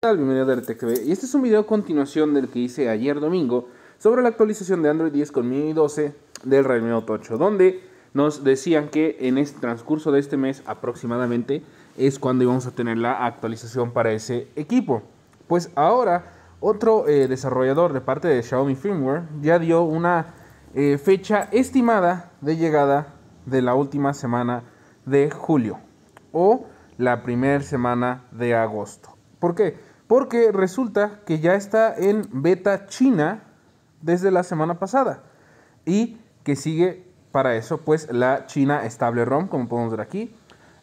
Bienvenido a TV y este es un video a continuación del que hice ayer domingo sobre la actualización de Android 10 con 1.12 del Redmi Note 8 donde nos decían que en este transcurso de este mes aproximadamente es cuando íbamos a tener la actualización para ese equipo. Pues ahora otro eh, desarrollador de parte de Xiaomi Firmware ya dio una eh, fecha estimada de llegada de la última semana de julio o la primera semana de agosto. ¿Por qué? Porque resulta que ya está en beta china desde la semana pasada y que sigue para eso pues la China estable ROM, como podemos ver aquí,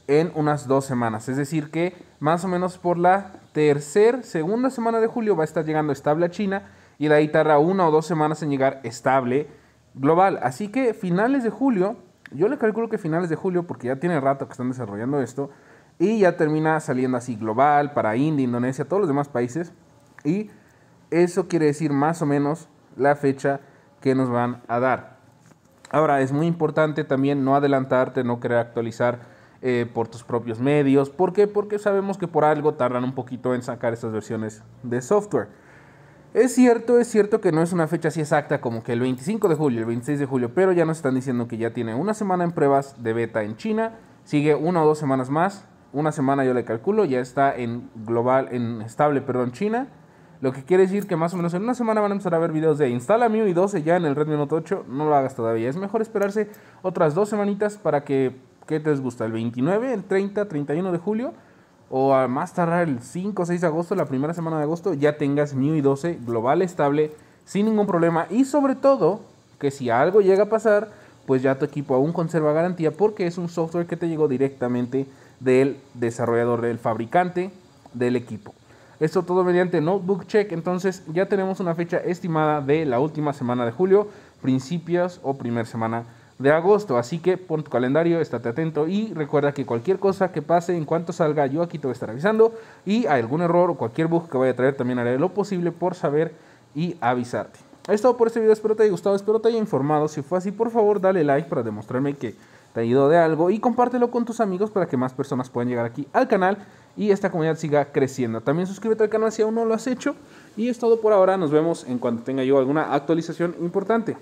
en unas dos semanas. Es decir que más o menos por la tercera, segunda semana de julio va a estar llegando estable a China y de ahí una o dos semanas en llegar estable global. Así que finales de julio, yo le calculo que finales de julio, porque ya tiene rato que están desarrollando esto, y ya termina saliendo así global para India, Indonesia, todos los demás países. Y eso quiere decir más o menos la fecha que nos van a dar. Ahora, es muy importante también no adelantarte, no querer actualizar eh, por tus propios medios. ¿Por qué? Porque sabemos que por algo tardan un poquito en sacar estas versiones de software. Es cierto, es cierto que no es una fecha así exacta como que el 25 de julio, el 26 de julio, pero ya nos están diciendo que ya tiene una semana en pruebas de beta en China, sigue una o dos semanas más una semana yo le calculo, ya está en global, en estable, perdón, China. Lo que quiere decir que más o menos en una semana van a empezar a ver videos de instala MIUI 12 ya en el Redmi Note 8. No lo hagas todavía. Es mejor esperarse otras dos semanitas para que, ¿qué te gusta? El 29, el 30, 31 de julio o a más tardar el 5 o 6 de agosto, la primera semana de agosto, ya tengas MIUI 12 global estable sin ningún problema. Y sobre todo, que si algo llega a pasar, pues ya tu equipo aún conserva garantía porque es un software que te llegó directamente del desarrollador, del fabricante, del equipo. Esto todo mediante Notebook Check. Entonces ya tenemos una fecha estimada de la última semana de julio, principios o primer semana de agosto. Así que pon tu calendario, estate atento y recuerda que cualquier cosa que pase en cuanto salga, yo aquí te voy a estar avisando. Y algún error o cualquier bug que vaya a traer, también haré lo posible por saber y avisarte. Es todo por este video, espero te haya gustado, espero te haya informado. Si fue así, por favor, dale like para demostrarme que te ido de algo y compártelo con tus amigos para que más personas puedan llegar aquí al canal y esta comunidad siga creciendo. También suscríbete al canal si aún no lo has hecho y es todo por ahora. Nos vemos en cuanto tenga yo alguna actualización importante.